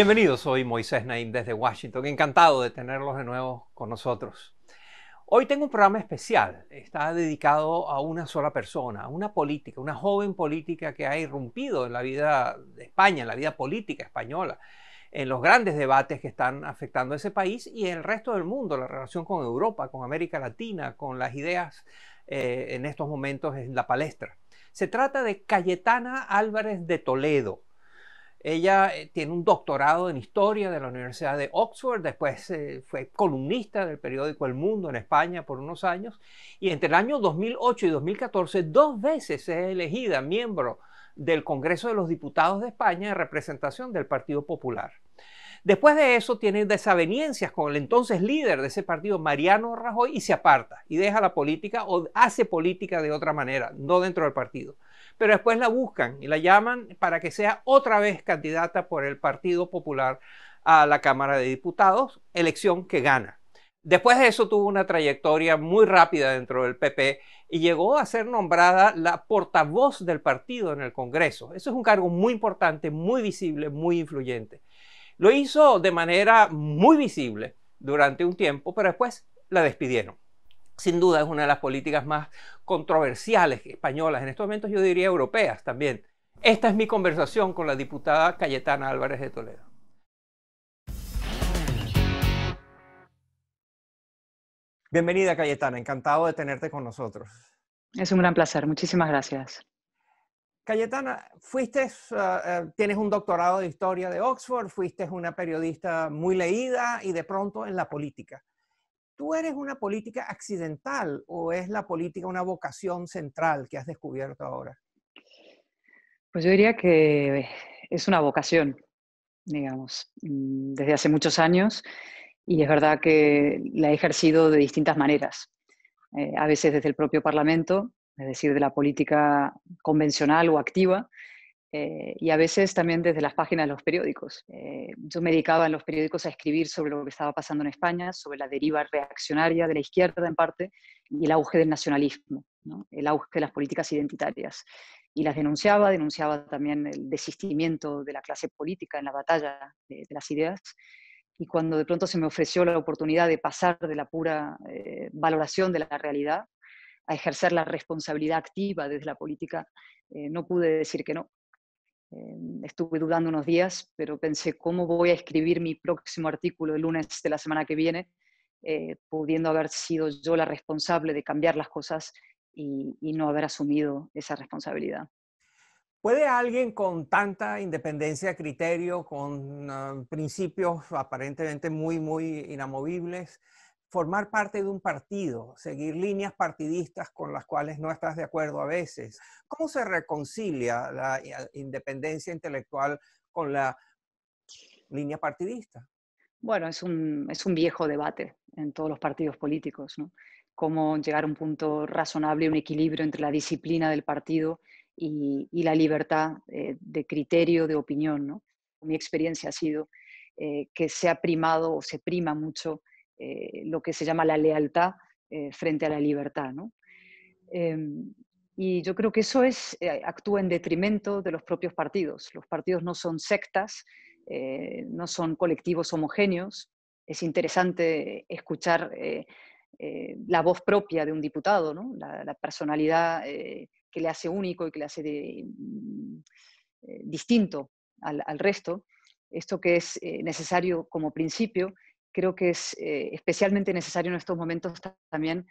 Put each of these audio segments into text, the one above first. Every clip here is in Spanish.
Bienvenidos, soy Moisés Naim desde Washington. Encantado de tenerlos de nuevo con nosotros. Hoy tengo un programa especial. Está dedicado a una sola persona, a una política, una joven política que ha irrumpido en la vida de España, en la vida política española, en los grandes debates que están afectando a ese país y el resto del mundo, la relación con Europa, con América Latina, con las ideas eh, en estos momentos en la palestra. Se trata de Cayetana Álvarez de Toledo ella eh, tiene un doctorado en historia de la Universidad de Oxford, después eh, fue columnista del periódico El Mundo en España por unos años y entre el año 2008 y 2014 dos veces es elegida miembro del Congreso de los Diputados de España en representación del Partido Popular. Después de eso tiene desavenencias con el entonces líder de ese partido, Mariano Rajoy, y se aparta y deja la política o hace política de otra manera, no dentro del partido pero después la buscan y la llaman para que sea otra vez candidata por el Partido Popular a la Cámara de Diputados, elección que gana. Después de eso tuvo una trayectoria muy rápida dentro del PP y llegó a ser nombrada la portavoz del partido en el Congreso. Eso es un cargo muy importante, muy visible, muy influyente. Lo hizo de manera muy visible durante un tiempo, pero después la despidieron sin duda es una de las políticas más controversiales españolas, en estos momentos yo diría europeas también. Esta es mi conversación con la diputada Cayetana Álvarez de Toledo. Bienvenida Cayetana, encantado de tenerte con nosotros. Es un gran placer, muchísimas gracias. Cayetana, fuiste, eh, eh, tienes un doctorado de historia de Oxford, fuiste una periodista muy leída y de pronto en la política. ¿Tú eres una política accidental o es la política una vocación central que has descubierto ahora? Pues yo diría que es una vocación, digamos, mm, desde hace muchos años y es verdad que la he ejercido de distintas maneras. Eh, a veces desde el propio Parlamento, es decir, de la política convencional o activa, eh, y a veces también desde las páginas de los periódicos. Eh, yo me dedicaba en los periódicos a escribir sobre lo que estaba pasando en España, sobre la deriva reaccionaria de la izquierda en parte y el auge del nacionalismo, el auge de las políticas identitarias. Y las denunciaba, denunciaba también el desistimiento de la clase política en la batalla de, las ideas. Y cuando de pronto se me ofreció la oportunidad de pasar de la pura eh, valoración de la realidad a ejercer la responsabilidad activa desde la política, no pude decir que no. Em, estuve dudando unos días, pero pensé, ¿cómo voy a escribir mi próximo artículo el lunes de la semana que viene, eh, pudiendo haber sido yo la responsable de cambiar las cosas y, no haber asumido esa responsabilidad? ¿Puede alguien con tanta independencia criterio, con ah, principios aparentemente muy, muy inamovibles, formar parte de un partido, seguir líneas partidistas con las cuales no estás de acuerdo a veces. ¿Cómo se reconcilia la eh, independencia intelectual con la línea partidista? Bueno, es un, es un viejo debate en todos los partidos políticos, ¿no? Cómo llegar a un punto razonable, un equilibrio entre la disciplina del partido y, la libertad eh, de criterio, de opinión, ¿no? Mi experiencia ha sido eh, que se ha primado o se prima mucho eh, lo que se llama la lealtad eh, frente a la libertad. Em, y yo creo que eso es, eh, actúa en detrimento de los propios partidos. Los partidos no son sectas, no son colectivos homogéneos. Es interesante escuchar la voz propia de un diputado, ¿no? la, personalidad que le hace único y que le hace mm, distinto al resto esto que es necesario como principio creo que es eh, especialmente necesario en estos momentos también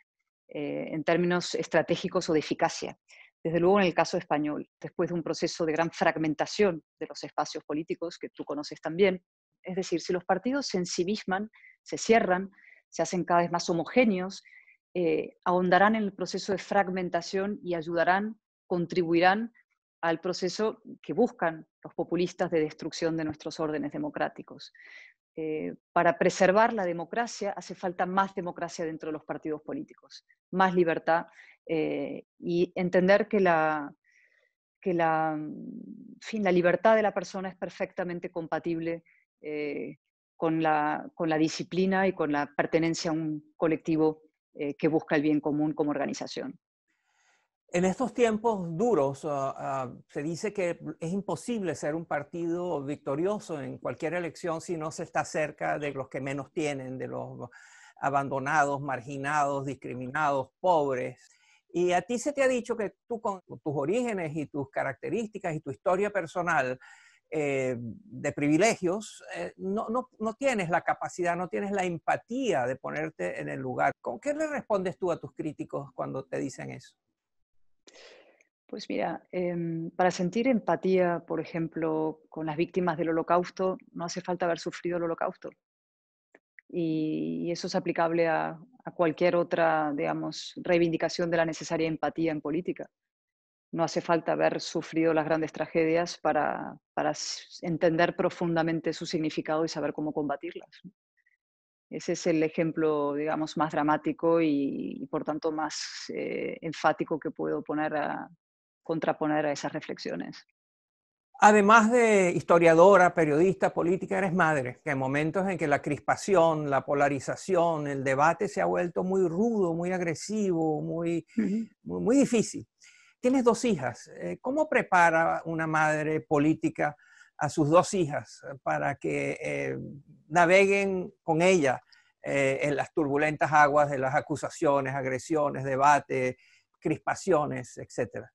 eh, en términos estratégicos o de eficacia. Desde luego en el caso español, después de un proceso de gran fragmentación de los espacios políticos que tú conoces también, es decir, si los partidos se ensimisman, se cierran, se hacen cada vez más homogéneos, eh, ahondarán en el proceso de fragmentación y ayudarán, contribuirán al proceso que buscan los populistas de destrucción de nuestros órdenes democráticos. Eh, para preservar la democracia hace falta más democracia dentro de los partidos políticos, más libertad eh, y entender que la, libertad de la persona es perfectamente compatible eh, con, la, disciplina y con la pertenencia a un colectivo que busca el bien común como organización. En estos tiempos duros ah, ah, se dice que es imposible ser un partido victorioso en cualquier elección si no se está cerca de los que menos tienen, de los abandonados, marginados, discriminados, pobres. Y a ti se te ha dicho que tú con tus orígenes y tus características y tu historia personal eh, de privilegios, eh, no, no, no tienes la capacidad, no tienes la empatía de ponerte en el lugar. ¿Con qué le respondes tú a tus críticos cuando te dicen eso? Pues mira, em, para sentir empatía, por ejemplo, con las víctimas del holocausto, no hace falta haber sufrido el holocausto. Y, eso es aplicable a, cualquier otra, digamos, reivindicación de la necesaria empatía en política. No hace falta haber sufrido las grandes tragedias para, entender profundamente su significado y saber cómo combatirlas. Ese es el ejemplo, digamos, más dramático y, por tanto más eh, enfático que puedo poner a, contraponer a esas reflexiones. Además de historiadora, periodista, política, eres madre, que en momentos en que la crispación, la polarización, el debate se ha vuelto muy rudo, muy agresivo, muy, muy, difícil. Tienes dos hijas. Eh, ¿Cómo prepara una madre política a sus dos hijas para que eh, naveguen con ella eh, en las turbulentas aguas de las acusaciones, agresiones, debates, crispaciones, etcétera?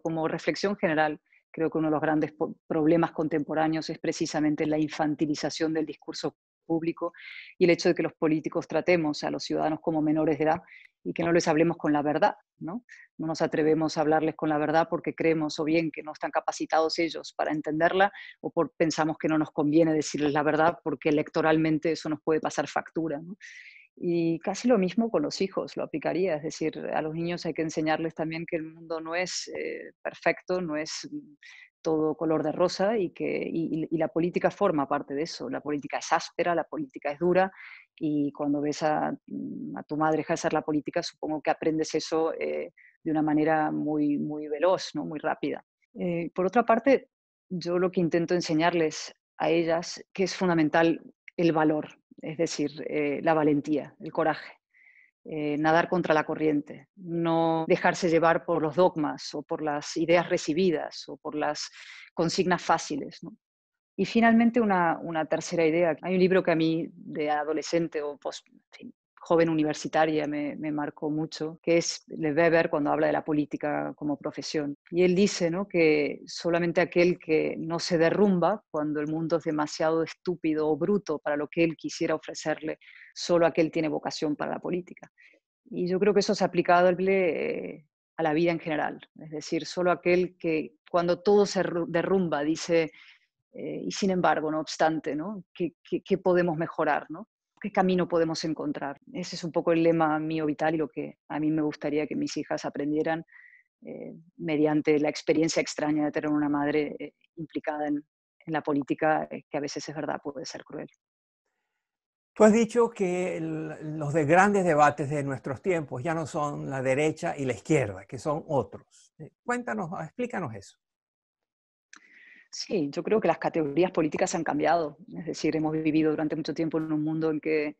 como reflexión general, creo que uno de los grandes problemas contemporáneos es precisamente la infantilización del discurso público y el hecho de que los políticos tratemos a los ciudadanos como menores de edad y que no les hablemos con la verdad, ¿no? No nos atrevemos a hablarles con la verdad porque creemos o bien que no están capacitados ellos para entenderla o pensamos que no nos conviene decirles la verdad porque electoralmente eso nos puede pasar factura, ¿no? Y casi lo mismo con los hijos, lo aplicaría, es decir, a los niños hay que enseñarles también que el mundo no es eh, perfecto, no es mm, todo color de rosa y que la política forma parte de eso, la política es áspera, la política es dura y cuando ves a, mm, tu madre ejercer la política supongo que aprendes eso eh, de una manera muy, muy veloz, ¿no? muy rápida. Eh, por otra parte, yo lo que intento enseñarles a ellas que es fundamental el valor, es decir, eh, la valentía, el coraje, eh, nadar contra la corriente, no dejarse llevar por los dogmas o por las ideas recibidas o por las consignas fáciles. Y finalmente una, tercera idea. Hay un libro que a mí de adolescente o post, joven universitaria me, marcó mucho, que es Le Weber cuando habla de la política como profesión. Y él dice ¿no? que solamente aquel que no se derrumba cuando el mundo es demasiado estúpido o bruto para lo que él quisiera ofrecerle, solo aquel tiene vocación para la política. Y yo creo que eso es aplicable eh, a la vida en general, es decir, solo aquel que cuando todo se derrumba dice, eh, y sin embargo, no obstante, ¿no? ¿Qué, podemos mejorar? ¿no? qué camino podemos encontrar. Ese es un poco el lema mío vital y lo que a mí me gustaría que mis hijas aprendieran eh, mediante la experiencia extraña de tener una madre eh, implicada en, la política, eh, que a veces es verdad, puede ser cruel. Tú has dicho que los grandes debates de nuestros tiempos ya no son la derecha y la izquierda, que son otros. Cuéntanos, explícanos eso. Sí, yo creo que las categorías políticas han cambiado. Es decir, hemos vivido durante mucho tiempo en un mundo en que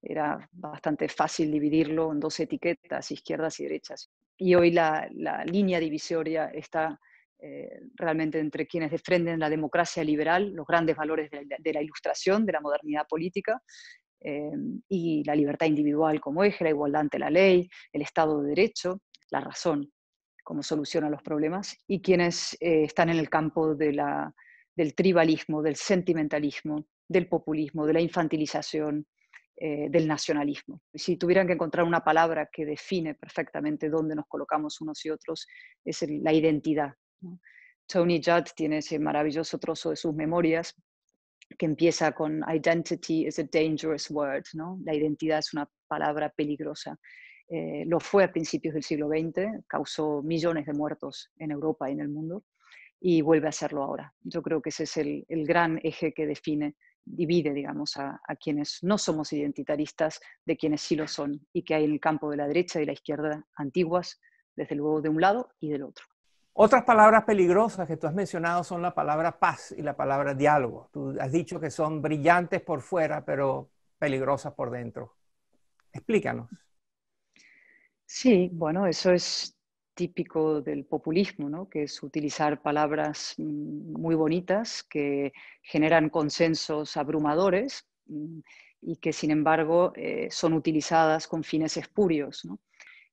era bastante fácil dividirlo en dos etiquetas, izquierdas y derechas. Y hoy la, línea divisoria está eh, realmente entre quienes defienden la democracia liberal, los grandes valores de la, ilustración, de la modernidad política, eh, y la libertad individual como eje, la igualdad ante la ley, el Estado de Derecho, la razón como solución a los problemas, y quienes eh, están en el campo del tribalismo, del sentimentalismo, del populismo, de la infantilización, eh, del nacionalismo. Si tuvieran que encontrar una palabra que define perfectamente dónde nos colocamos unos y otros, es la identidad. Tony Judd tiene ese maravilloso trozo de sus memorias que empieza con Identity is a dangerous word, ¿no? La identidad es una palabra peligrosa. Eh, lo fue a principios del siglo XX, causó millones de muertos en Europa y en el mundo, y vuelve a hacerlo ahora. Yo creo que ese es el, gran eje que define, divide, digamos, a, a, quienes no somos identitaristas de quienes sí lo son, y que hay en el campo de la derecha y la izquierda antiguas, desde luego de un lado y del otro. Otras palabras peligrosas que tú has mencionado son la palabra paz y la palabra diálogo. Tú has dicho que son brillantes por fuera, pero peligrosas por dentro. Explícanos. Sí, bueno, eso es típico del populismo, que es utilizar palabras mm, muy bonitas que generan consensos abrumadores mm, y que sin embargo eh, son utilizadas con fines espurios.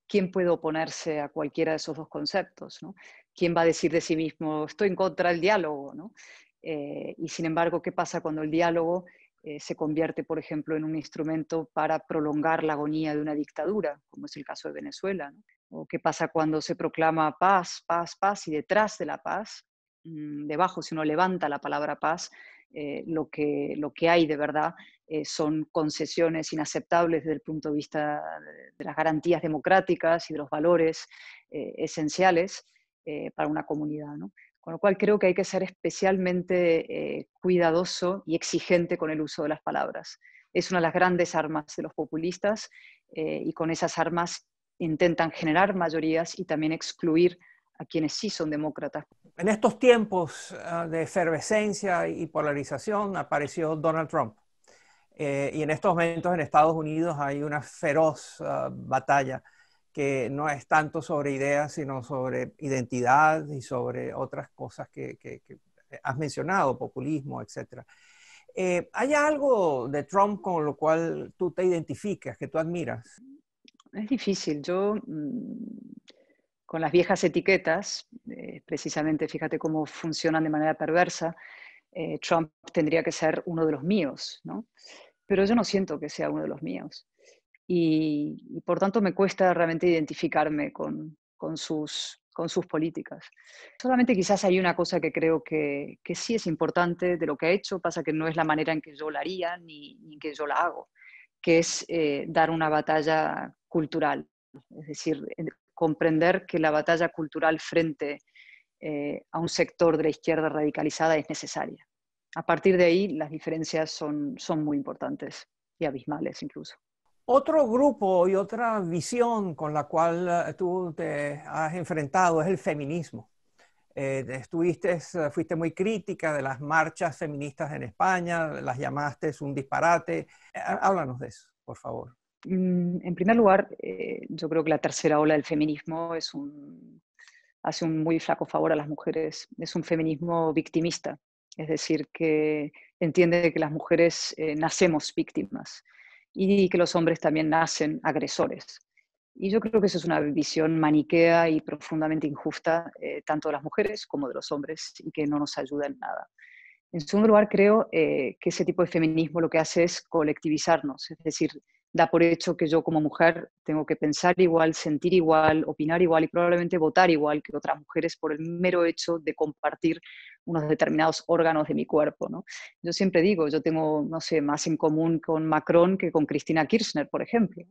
¿Quién puede oponerse a cualquiera de esos dos conceptos? ¿Quién va a decir de sí mismo, estoy en contra del diálogo? Eh, y sin embargo, ¿qué pasa cuando el diálogo eh, se convierte, por ejemplo, en un instrumento para prolongar la agonía de una dictadura, como es el caso de Venezuela. ¿O qué pasa cuando se proclama paz, paz, paz y detrás de la paz, mm, debajo, si uno levanta la palabra paz, eh, lo, que, lo que hay de verdad eh, son concesiones inaceptables desde el punto de vista de las garantías democráticas y de los valores esenciales eh, para una comunidad. Con lo cual creo que hay que ser especialmente eh, cuidadoso y exigente con el uso de las palabras. Es una de las grandes armas de los populistas eh, y con esas armas intentan generar mayorías y también excluir a quienes sí son demócratas. En estos tiempos ah, de efervescencia y polarización apareció Donald Trump. y en estos momentos en Estados Unidos hay una feroz ah, batalla que no es tanto sobre ideas, sino sobre identidad y sobre otras cosas que, has mencionado, populismo, etc. Eh, ¿Hay algo de Trump con lo cual tú te identificas, que tú admiras? Es difícil. Yo, mm, con las viejas etiquetas, eh, precisamente fíjate cómo funcionan de manera perversa, eh, Trump tendría que ser uno de los míos, ¿no? Pero yo no siento que sea uno de los míos y, por tanto me cuesta realmente identificarme con, con, sus, con, sus, políticas. Solamente quizás hay una cosa que creo que, que, sí es importante de lo que ha hecho, pasa que no es la manera en que yo la haría ni, en que yo la hago, que es eh, dar una batalla cultural, es decir, comprender que la batalla cultural frente eh, a un sector de la izquierda radicalizada es necesaria. A partir de ahí, las diferencias son, son muy importantes y abismales incluso. Otro grupo y otra visión con la cual eh, tú te has enfrentado es el feminismo. Eh, estuviste, eh, fuiste muy crítica de las marchas feministas en España, las llamaste un disparate. Háblanos de eso, por favor. Mm, en primer lugar, yo creo que la tercera ola del feminismo hace un muy flaco favor a las mujeres. Es un feminismo victimista, es decir, que entiende que las mujeres nacemos víctimas y que los hombres también nacen agresores. Y yo creo que eso es una visión maniquea y profundamente injusta, eh, tanto de las mujeres como de los hombres, y que no nos ayuda en nada. En segundo lugar, creo eh, que ese tipo de feminismo lo que hace es colectivizarnos, es decir, da por hecho que yo como mujer tengo que pensar igual, sentir igual, opinar igual y probablemente votar igual que otras mujeres por el mero hecho de compartir unos determinados órganos de mi cuerpo. ¿no? Yo siempre digo, yo tengo, no sé, más en común con Macron que con Cristina Kirchner, por ejemplo.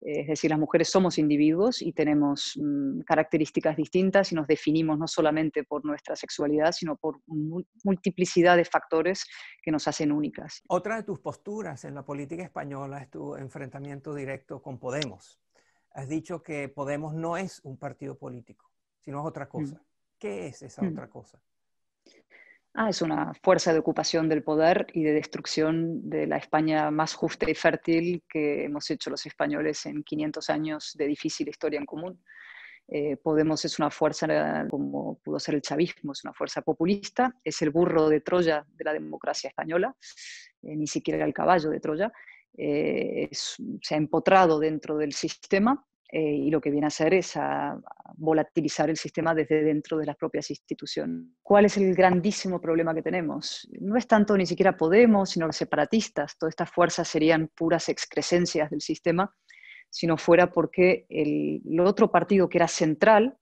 Eh, es decir, las mujeres somos individuos y tenemos mm, características distintas y nos definimos no solamente por nuestra sexualidad, sino por multiplicidad de factores que nos hacen únicas. Otra de tus posturas en la política española es tu enfrentamiento directo con Podemos. Has dicho que Podemos no es un partido político, sino es otra mm. cosa. ¿Qué es esa mm. otra cosa? Ah, es una fuerza de ocupación del poder y de destrucción de la España más justa y fértil que hemos hecho los españoles en 500 años de difícil historia en común. Eh, Podemos es una fuerza, como pudo ser el chavismo, es una fuerza populista, es el burro de Troya de la democracia española, eh, ni siquiera el caballo de Troya. Eh, se ha empotrado dentro del sistema eh, y lo que viene a hacer es a volatilizar el sistema desde dentro de las propias instituciones. ¿Cuál es el grandísimo problema que tenemos? No es tanto ni siquiera Podemos, sino los separatistas. Todas estas fuerzas serían puras excrescencias del sistema, si no fuera porque el, otro partido que era central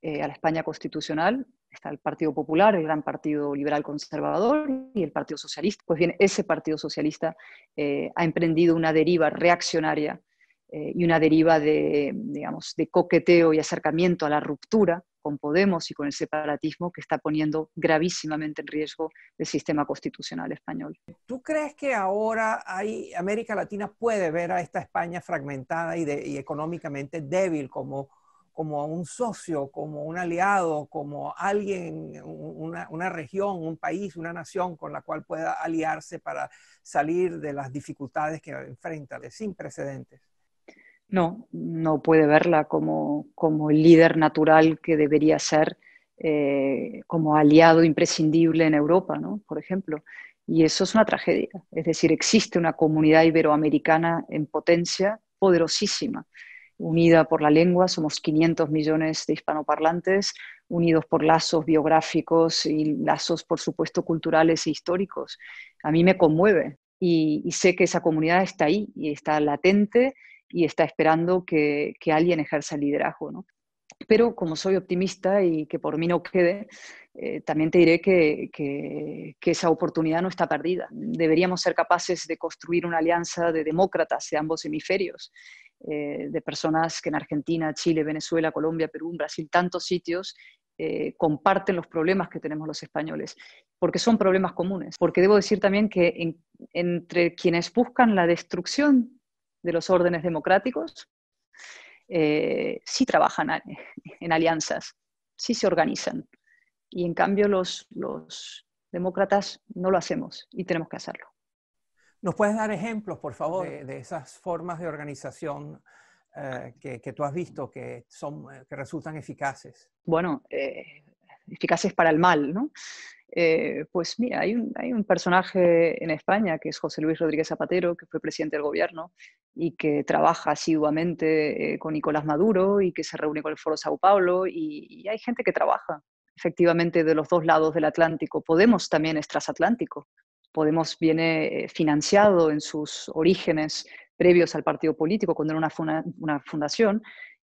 eh, a la España constitucional, está el Partido Popular, el gran partido liberal conservador y el Partido Socialista, pues bien, ese Partido Socialista eh, ha emprendido una deriva reaccionaria eh, y una deriva de, digamos, de coqueteo y acercamiento a la ruptura con Podemos y con el separatismo que está poniendo gravísimamente en riesgo el sistema constitucional español. ¿Tú crees que ahora hay, América Latina puede ver a esta España fragmentada y, económicamente débil como, como un socio, como un aliado, como alguien, una, una, región, un país, una nación con la cual pueda aliarse para salir de las dificultades que enfrenta, de sin precedentes? No, no puede verla como, el líder natural que debería ser, eh, como aliado imprescindible en Europa, ¿no? por ejemplo. Y eso es una tragedia. Es decir, existe una comunidad iberoamericana en potencia poderosísima, unida por la lengua, somos 500 millones de hispanoparlantes, unidos por lazos biográficos y lazos, por supuesto, culturales e históricos. A mí me conmueve y sé que esa comunidad está ahí y está latente y está esperando que, que alguien ejerza liderazgo. ¿no? Pero como soy optimista y que por mí no quede, eh, también te diré que, esa oportunidad no está perdida. Deberíamos ser capaces de construir una alianza de demócratas de ambos hemisferios, eh, de personas que en Argentina, Chile, Venezuela, Colombia, Perú, Brasil, tantos sitios eh, comparten los problemas que tenemos los españoles, porque son problemas comunes. Porque debo decir también que entre quienes buscan la destrucción de los órdenes democráticos, eh, sí trabajan en alianzas, sí se organizan. Y en cambio los, demócratas no lo hacemos y tenemos que hacerlo. ¿Nos puedes dar ejemplos, por favor, de, esas formas de organización eh, que, tú has visto que, son, eh, que resultan eficaces? Bueno, eficaces para el mal, ¿no? Eh, pues mira, hay un, hay un, personaje en España que es José Luis Rodríguez Zapatero, que fue presidente del gobierno y que trabaja asiduamente eh, con Nicolás Maduro y que se reúne con el Foro Sao Paulo y, hay gente que trabaja efectivamente de los dos lados del Atlántico. Podemos también es transatlántico. Podemos viene eh, financiado en sus orígenes previos al partido político, cuando era una, una fundación,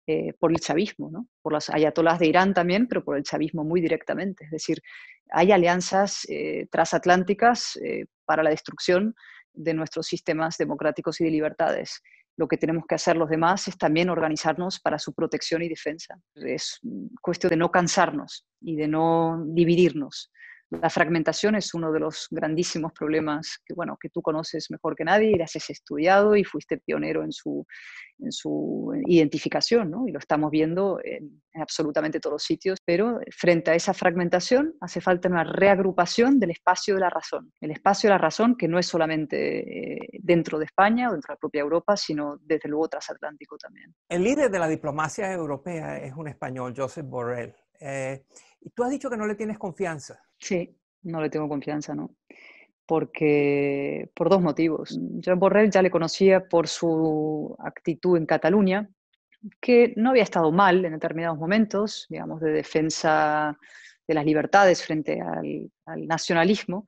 eh, por el chavismo, ¿no? por las ayatolás de Irán también, pero por el chavismo muy directamente. Es decir, hay alianzas eh, transatlánticas eh, para la destrucción de nuestros sistemas democráticos y de libertades. Lo que tenemos que hacer los demás es también organizarnos para su protección y defensa. Es mm, cuestión de no cansarnos y de no dividirnos la fragmentación es uno de los grandísimos problemas que, bueno, que tú conoces mejor que nadie, y las has estudiado y fuiste pionero en su, en su identificación, ¿no? y lo estamos viendo en, absolutamente todos los sitios, pero frente a esa fragmentación hace falta una reagrupación del espacio de la razón, el espacio de la razón que no es solamente eh, dentro de España o dentro de la propia Europa, sino desde luego transatlántico también. El líder de la diplomacia europea es un español, Joseph Borrell. Eh, y tú has dicho que no le tienes confianza. Sí, no le tengo confianza, ¿no? Porque, por dos motivos. Yo Borrell ya le conocía por su actitud en Cataluña, que no había estado mal en determinados momentos, digamos, de defensa de las libertades frente al, nacionalismo,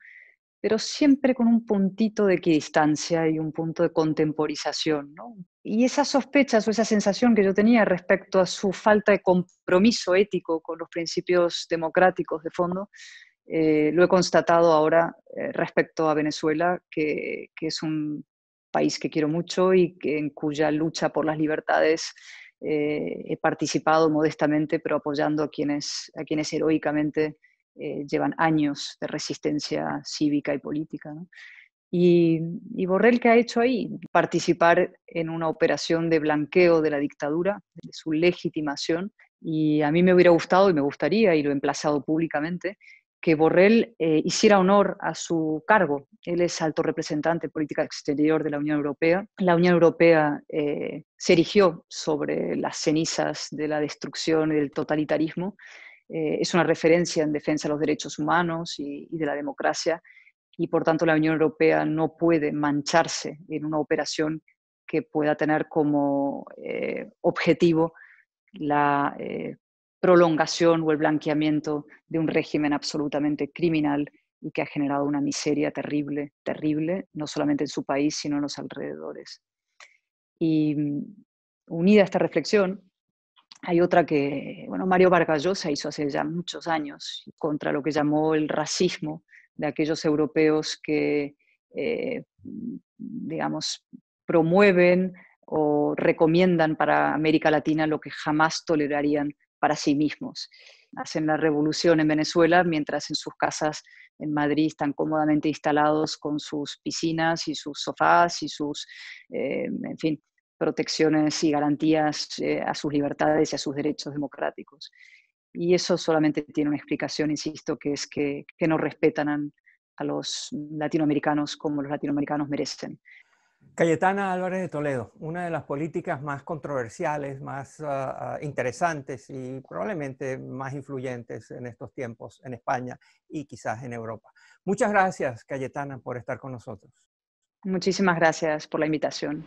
pero siempre con un puntito de equidistancia y un punto de contemporización, ¿no? y esas sospechas o esa sensación que yo tenía respecto a su falta de compromiso ético con los principios democráticos de fondo, eh, lo he constatado ahora eh, respecto a Venezuela, que, es un país que quiero mucho y en cuya lucha por las libertades eh, he participado modestamente, pero apoyando a quienes, a quienes heroicamente llevan años de resistencia cívica y política. ¿no? Y, Borrell, ¿qué ha hecho ahí? Participar en una operación de blanqueo de la dictadura, de su legitimación. Y a mí me hubiera gustado y me gustaría, y lo he emplazado públicamente, que Borrell eh, hiciera honor a su cargo. Él es alto representante de política exterior de la Unión Europea. La Unión Europea eh, se erigió sobre las cenizas de la destrucción y del totalitarismo. Eh, es una referencia en defensa de los derechos humanos y de la democracia y por tanto la Unión Europea no puede mancharse en una operación que pueda tener como eh, objetivo la eh, prolongación o el blanqueamiento de un régimen absolutamente criminal y que ha generado una miseria terrible, terrible, no solamente en su país, sino en los alrededores. Y mm, unida a esta reflexión, hay otra que, bueno, Mario Vargas Llosa hizo hace ya muchos años contra lo que llamó el racismo de aquellos europeos que, eh, digamos, promueven o recomiendan para América Latina lo que jamás tolerarían para sí mismos. Hacen la revolución en Venezuela mientras en sus casas en Madrid están cómodamente instalados con sus piscinas y sus sofás y sus, eh, en fin, protecciones y garantías eh, a sus libertades y a sus derechos democráticos. Y eso solamente tiene una explicación, insisto, que es que, no respetan a los latinoamericanos como los latinoamericanos merecen. Cayetana Álvarez de Toledo, una de las políticas más controversiales, más ah, ah, interesantes y probablemente más influyentes en estos tiempos en España y quizás en Europa. Muchas gracias, Cayetana, por estar con nosotros. Muchísimas gracias por la invitación.